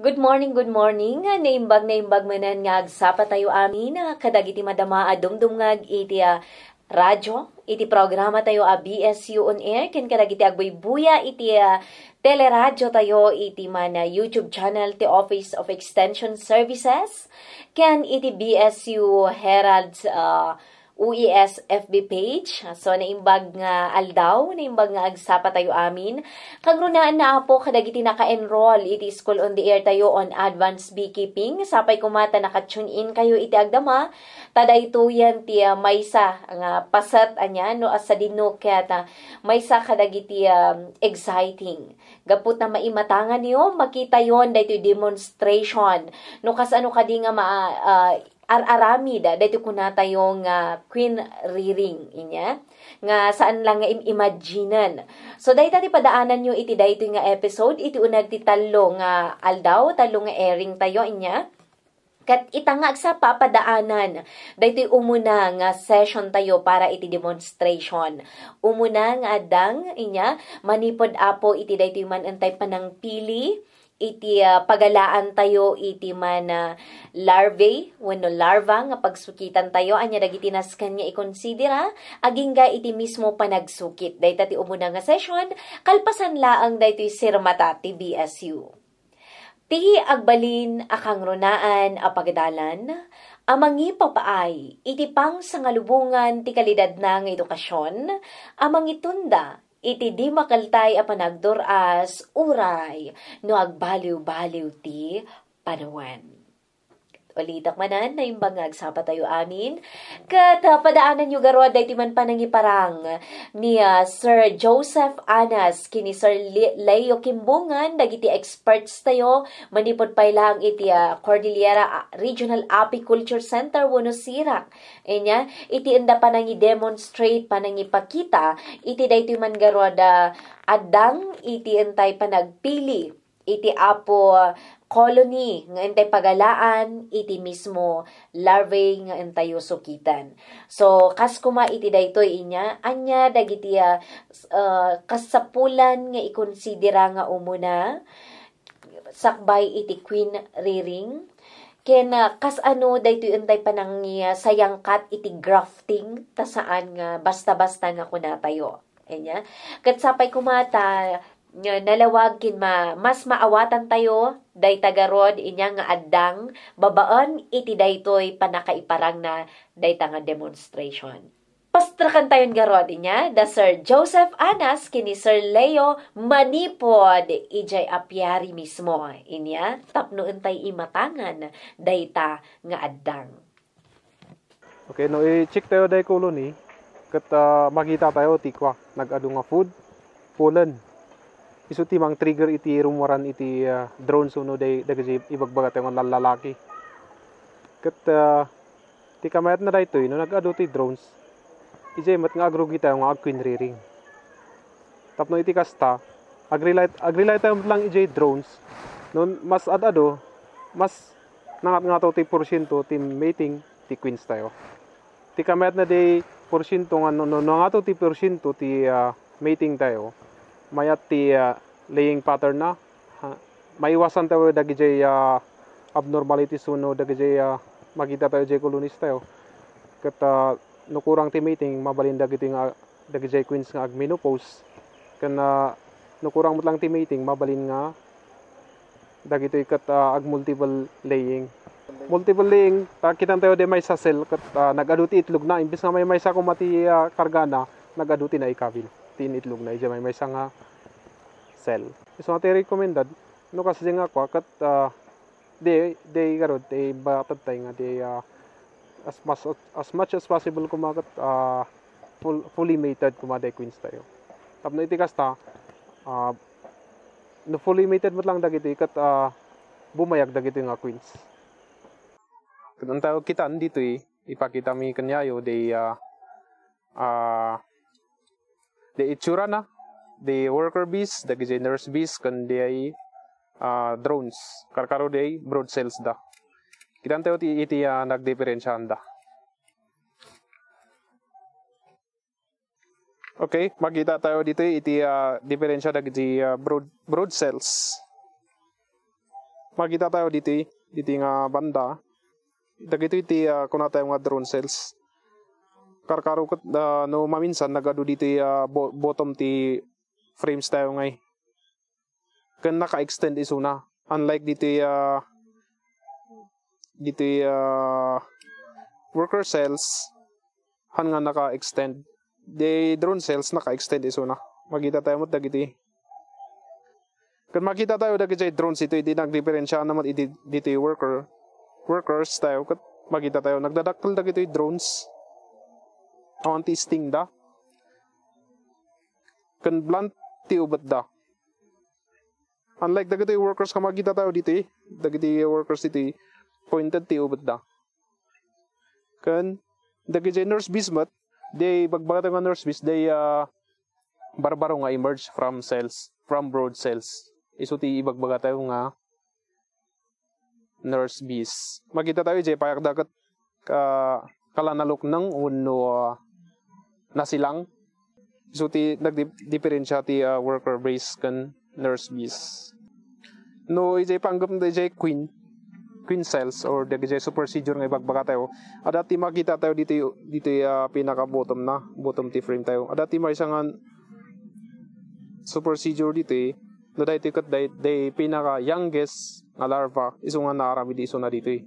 Good morning, good morning. Ah, naimbag na imbag manan nga agsapa tayo amin. Ah, kadag iti madama adumdum nga iti uh, radyo. Iti programa tayo a uh, BSU on air. Ken kadag iti agbuybuya iti uh, teleradyo tayo iti man uh, YouTube channel ti Office of Extension Services. Ken iti BSU Herald's uh, UES FB page. So, naimbag nga aldaw, naimbag nga agsapa tayo amin. Kagrunaan na po kadagiti naka-enroll iti school on the air tayo on advanced beekeeping. Sapay kumata naka-tune in kayo iti agdama. Taday tuyan ti uh, maysa nga pasat anya no asa dino kaya ta maysa kadagiti um, exciting. Gapot na maimatangan niyo makita yon dayto demonstration. No kas ano kadi nga ma uh, ararami da dito ko na tayong uh, queen rearing inya nga saan lang nga imaginan so dayta ti padaanan nyo iti dayto nga episode iti unag ti talo nga aldaw talo nga airing tayo inya Kat ita nga sa papadaanan. Daytoy umuna nga session tayo para iti demonstration. Umuna nga adang inya manipod apo iti daytoy man antay panang pili iti uh, pagalaan tayo iti man uh, larvae wenno larva nga pagsukitan tayo anya dagiti naskan nga iconsider aging ga iti mismo panagsukit dayta ti umuna nga session kalpasan laang daytoy sirmata ti BSU ti agbalin akang runaan pagdalan amangi papaay iti pang sangalubungan ti kalidad na nga edukasyon amang itunda iti di makaltay a panagdoras uray no agbaliw-baliw ti panawan. Ulitak manan na imbangag sa patayo amin. Kat ah, padaanan nyo garwa day timan panangiparang ni uh, Sir Joseph Anas kini Sir Le- Leo Kimbungan dagiti experts tayo manipod pa lang iti uh, Cordillera ah, Regional Apiculture Center wano sirak. Enya iti enda panangi demonstrate panangi pakita iti day man garwa da adang iti entay panagpili iti apo colony nga entay pagalaan iti mismo larvae nga entay usukitan. So kas kuma iti daytoy inya anya dagiti uh, kasapulan nga ikonsidera nga umuna sakbay iti queen rearing ken uh, kas ano dayto entay panangya sayangkat iti grafting ta saan nga basta-basta nga kunatayo. Enya. Kat sapay kumata nalawag kin ma mas maawatan tayo day tagarod inya nga addang babaan iti daytoy panakaiparang na day tanga demonstration. Pastrakan tayon garod inya da Sir Joseph Anas kini Sir Leo manipod ijay apiari mismo inya tapno untay imatangan dayta nga addang. Okay, no i-check tayo day koloni eh. kat uh, ah, makita tayo tikwa nagadunga food pulen isuti mang trigger iti rumuran iti uh, drone suno day dagiti ibagbaga tayo ng lalaki ket uh, ah, ti kamayat na dayto eh, no nagadu ti drones ijay mat nga agrugi tayo nga agqueen rearing tapno iti kasta agrelight agrelight tayo lang ijay drones noon mas adado mas nangat nga to ti porsyento ti mating ti queens tayo ti kamayat na day porsyento nga no, no, no nga to ti porsyento ti uh, mating tayo mayatti uh, ah, laying pattern na uh, maiwasan tayo dagi jay uh, abnormality suno dagi jay uh, makita tayo jay colonies tayo oh. kat uh, nukurang ti mating mabalin dagi nga dagi jay queens nga agmenopause kan uh, nukurang mutlang ti mating mabalin nga dagito ikat uh, ag multiple laying multiple laying uh, kitan tayo de may sa cell kat uh, nagaduti itlog na imbis nga may may sa kumati uh, kargana nagaduti na ikavil tin itlog na ijamay may sanga cell so ate recommended no kasi ah, nga ko kat uh, de de garod de batat tay nga de uh, as much as much as possible kumakat uh, ah, full, fully mated kumada queens tayo tapno iti kasta uh, ah, no fully mated mo lang dagiti kat uh, bumayag dagiti nga queens kun tayo kita dito eh ipakita mi kanyayo de uh, uh, the itsura na, the worker bees, the generous bees, kan di ay uh, drones. Karkaro di ay broad cells da. kita tayo ti iti uh, ah, nagdiferensyahan da. Okay, makita tayo dito iti uh, ah, diferensya dagiti uh, broad, broad cells. Makita tayo dito dito nga banda. Dagito iti uh, kuna tayo nga drone cells karkarukot uh, ah, no maminsan nagado dito uh, bo- bottom ti frames tayo ngay kan naka-extend iso na unlike dito uh, dito uh, worker cells han nga naka-extend de drone cells naka-extend iso na makita tayo mo dagiti kan makita tayo dagiti drone ito iti nagdiferensya naman iti dito worker workers tayo kat makita tayo nagdadakkel dagiti drones awanti stingda kan blunt ti ubat da unlike dagiti workers kamagita tayo diti eh. dagiti workers iti eh. pointed ti ubat da kan dagiti nurse bismat they bagbagat nga nurse bis they uh, ah, barbaro nga emerge from cells from broad cells iso ti ibagbaga tayo nga nurse bees makita tayo jay payak dagat uh, kalanalok ng uno uh, ah, na silang so ti nagdiferensya ti uh, worker base kan nurse base no ijay panggap na ijay queen queen cells or dagiti super procedure nga ibagbaka tayo ada ti makita tayo dito dito uh, pinaka bottom na bottom ti frame tayo ada ti may nga super procedure dito eh, no dahito kat day, day pinaka youngest nga larva iso nga naarami di iso na dito eh.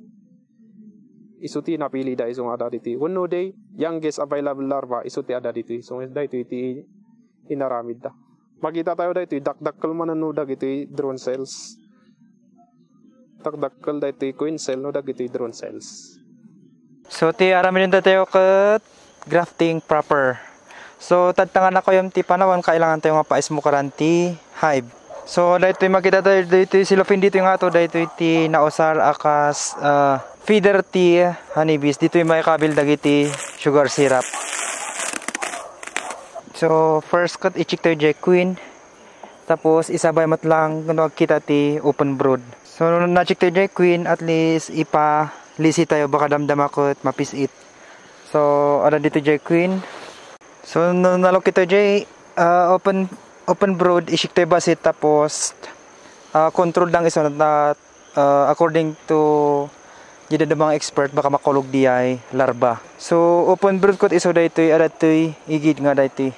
iso ti napili da iso nga da dito wano eh. day youngest available larva iso ti ada dito. So dito iti inaramid da. Makita tayo dito dakdakkel mananudag ito drone cells. Dakdakkel dito queen cell no dag ito drone cells. So ti aramin din tayo kat grafting proper. So tatangan ako yung ti panawan kailangan tayo nga pais mo karanti hive. So dito makita tayo dito silofin dito nga to dito iti naosar akas uh, feeder ti honeybees dito yung makikabil dagiti sugar syrup. So, first cut i-check tayo jay Queen. Tapos, isabay mat lang kung kita ti open brood. So, na-check tayo jay Queen, at least ipa-lisi tayo baka damdam ako at mapisit. So, ano dito jay Queen. So, nalok kita Jay, uh, open open broad, isik tayo basit, tapos uh, control lang iso na uh, ah, according to Gida mga expert baka makulog di ay larba. So open brood kot iso daytoy adatoy igid nga daytoy.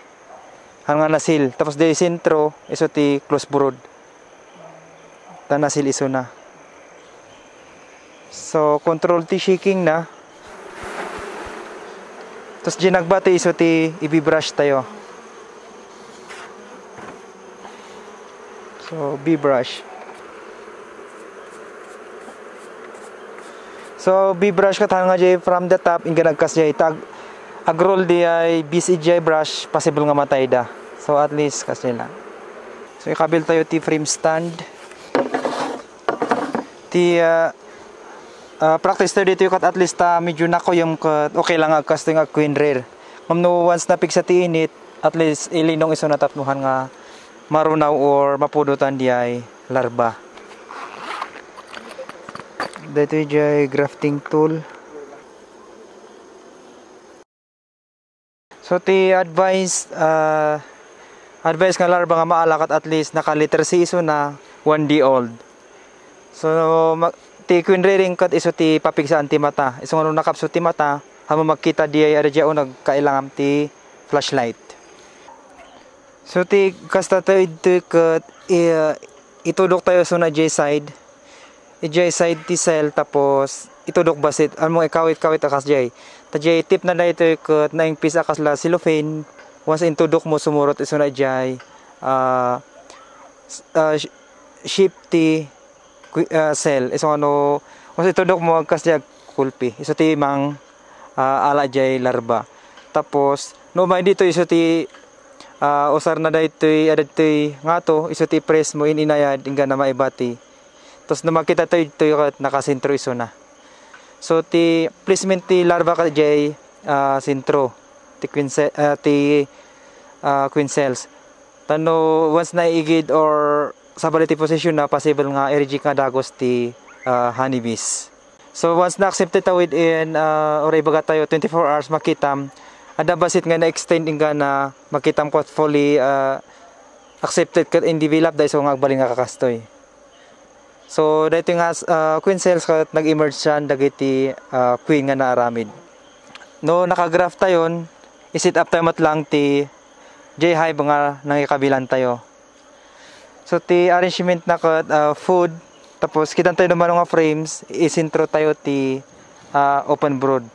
Han nga nasil tapos di sentro iso ti close brood. Ta nasil iso na. So control ti shaking na. Tapos di nagbati iso ti ibibrush tayo. So B brush. So B-brush ka tanong jay from the top in ganag kas itag tag agrol di ay BCJ brush possible nga matay da. So at least kas nila. So ikabil tayo t frame stand. Ti uh, uh, practice study to kat at least uh, medyo ko yung kat okay lang agkas ting ag queen rare. Mam no once na sa ti at least ilinong iso natapnuhan nga marunaw or mapudutan di ay larba dito yung grafting tool so ti advice uh, advice nga larba nga maalakat at least naka liter C iso na 1D old so ti queen rearing kat iso ti papiksaan ti mata iso nga nung nakapso ti mata hamo makita di ay adya o nagkailangan ti flashlight so ti kasta tayo ito kat ah, itudok tayo so na J side ijay side ti cell tapos itudok basit ano ikawit kawit akas jay Ta jay tip na dito kat na ingpis akas la cellophane once intudok mo sumurot isuna jay uh, uh, ship ti uh, cell iso ano once itudok mo akas jay kulpi iso ti mang uh, ala jay larba tapos no may dito iso ti uh, usar na dito adatoy ngato iso ti press mo in inayad inga na maibati tapos namakita tayo ito nakasintro iso na. So ti placement ti larva ka jay uh, sintro ti queen cell, uh, ah, ti uh, queen cells. Tano once na igid or sa baliti position na possible nga energy ka dagos ti uh, honeybees. So once na accepted ta within uh, oray baga tayo 24 hours makitam ada basit nga na extend nga na makitam ko fully uh, accepted ka in develop dahil so nga agbaling nga kakastoy. So dito nga uh, queen cells kat nag-emerge siya dagiti uh, ah, queen nga naaramid. No nakagraft tayon, isit up tayo matlang ti J hive nga nangikabilan tayo. So ti arrangement na uh, food tapos kitan tayo naman mga frames, isintro tayo ti uh, open brood.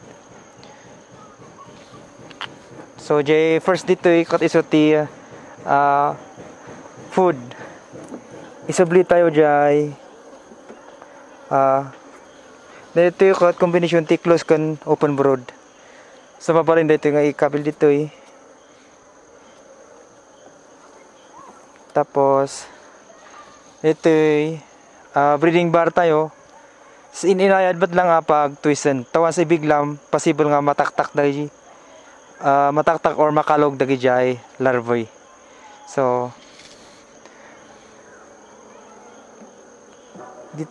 So J first dito ikot iso ti uh, food. Isubli tayo Jay uh, dito yung combination kombinasyon close kan open broad sama pa dito nga ikapil dito eh tapos dito uh, breeding bar tayo ininayad ba't lang pag twisten tawas ibiglam possible nga mataktak dahil uh, ah, mataktak or makalog dagi jay larvoy so dit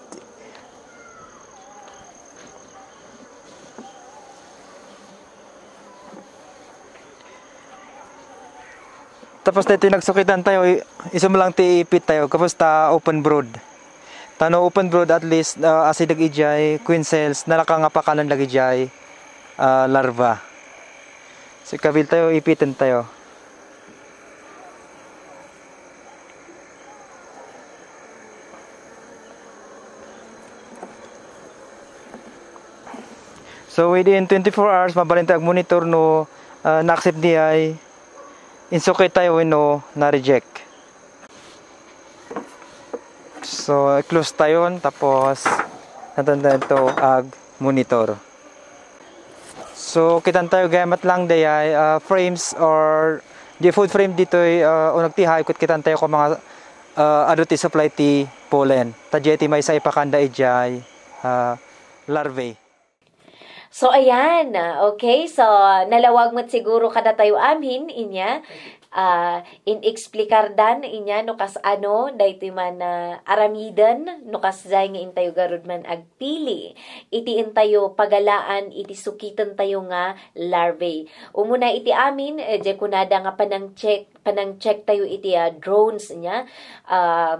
Tapos dito nagsukitan tayo, mo lang tiipit tayo, kapos ta open broad. Tano open broad at least uh, ah, asid ag e ijay, queen cells, nalakangapakanan lag e ijay, uh, larva. So kabil tayo, ipitin tayo. So within 24 hours, mabalintag monitor no uh, na-accept niya ay It's okay tayo when na-reject. So, close tayo tapos natanda ito ag monitor. So, kitan tayo gamat lang dayay uh, ah, frames or di food frame dito ay uh, ah, unog tihay kut kitan tayo ko mga uh, adu ti supply ti pollen. Tadya ti may sa ipakanda ijay uh, larvae. So, ayan. Okay? So, nalawag mo't siguro kada tayo amin, inya. Uh, ah, inexplicar dan, inya, no kas ano, dahito man na uh, aramidan, no kas zay nga intayo garud man agpili. Iti intayo pagalaan, iti sukitan tayo nga larvae. Umuna iti amin, eh, kunada nga panang check, panang check tayo iti uh, drones nya Uh, ah,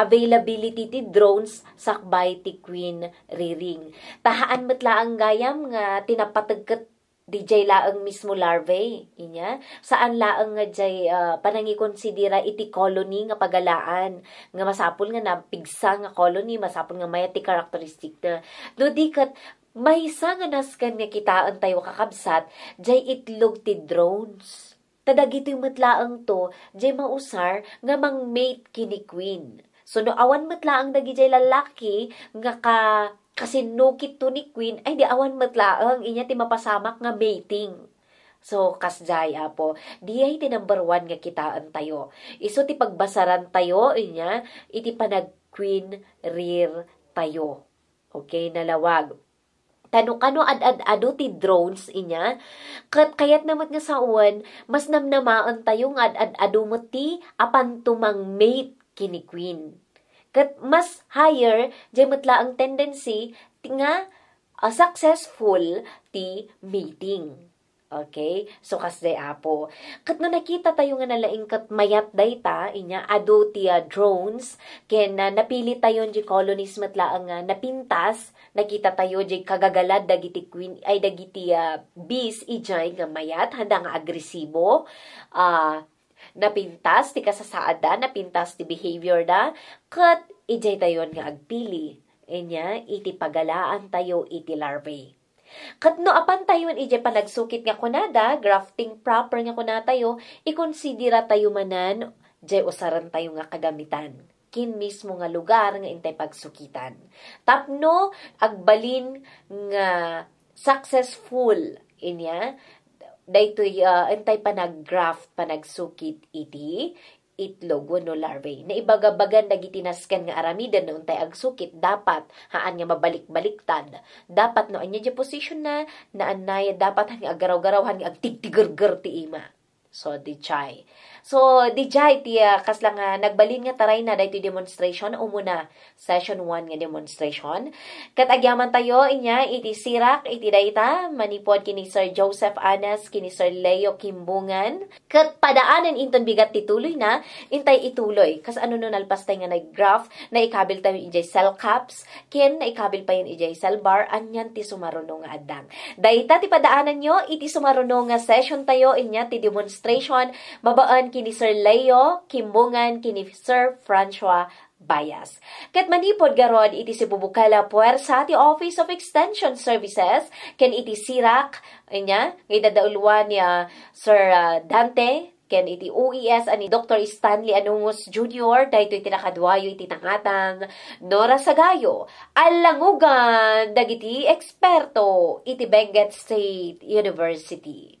availability ti drones sakbay ti Queen Riring. Tahaan matla ang gayam nga tinapatagkat DJ laang mismo larvae inya saan laang nga jay uh, panangikonsidera iti colony nga pagalaan nga masapol nga napigsa nga colony masapol nga may ti karakteristik na do di kat may isa nga naskan nga kitaan tayo kakabsat jay itlog ti drones tadagito yung matlaang to jay mausar nga mang mate kini queen So, no awan matlaang nagijay lalaki nga ka kasinukit to ni Queen, ay di awan matlaang inya ti mapasamak nga mating. So, kasjay apo, di ay ti number one nga kitaan tayo. Iso ti pagbasaran tayo, inya, iti panag queen rear tayo. Okay, nalawag. Tanong kano ad-ad-ado ti drones inya? Kat kayat namat nga sa uwan, mas namnamaan tayo nga ad-ad-ado mo ti apan tumang mate kini queen. Kat mas higher, jay matla ang tendency nga uh, successful ti meeting. Okay? So, kasday apo. Kat no nakita tayo nga nalaing kat mayat day ta, inya, ado tiya drones, ken uh, napili tayo di colonies matla ang uh, napintas, nakita tayo di kagagalad dagiti queen, ay dagiti uh, ah, bees, ijay nga mayat, handa nga agresibo, uh, napintas ti kasasaada, napintas ti behavior da, kat ijay tayon nga agpili. Inya, iti pagalaan tayo iti larvae. Katno apan tayo ijay panagsukit nga kunada, grafting proper nga kuna tayo, ikonsidera tayo manan, jay usaran tayo nga kagamitan kin mismo nga lugar nga intay pagsukitan. Tapno agbalin nga successful inya daytoy uh, ah, entay panaggraft panagsukit iti itlog wano larvae. Na ibagabagan nagitinaskan nga aramida no tay agsukit, dapat haan nga mabalik-baliktad. Dapat no anya position na naanay, dapat hang agaraw-garaw hang agtigtigur ti ima. So, di dijay. So, dijay ti uh, kas lang nga, ah, nagbalin nga taray na dahito demonstration o muna session 1 nga demonstration. Katagyaman tayo inya iti sirak, iti dayta, manipod kini Sir Joseph Anas, kini Sir Leo Kimbungan. Kat padaanan inton bigat tituloy na, intay ituloy. Kas ano nun alpas tayo nga nag-graph, na ikabil tayo ijay cell caps, ken na ikabil pa yun ijay cell bar, anyan ti sumaruno nga adang. Dayta ti padaanan nyo, iti sumaruno nga session tayo inya ti demonstration administration babaan kini Sir Leo kimbungan kini Sir Francois bias. Kat manipod garon iti si bubukala puwersa ti Office of Extension Services ken iti sirak inya ngidadauluan ni Sir ah, Dante ken iti OES ani Dr. Stanley Anungus Jr. dayto iti nakadwayo iti tangatang Nora Sagayo alangugan dagiti eksperto iti Benguet State University.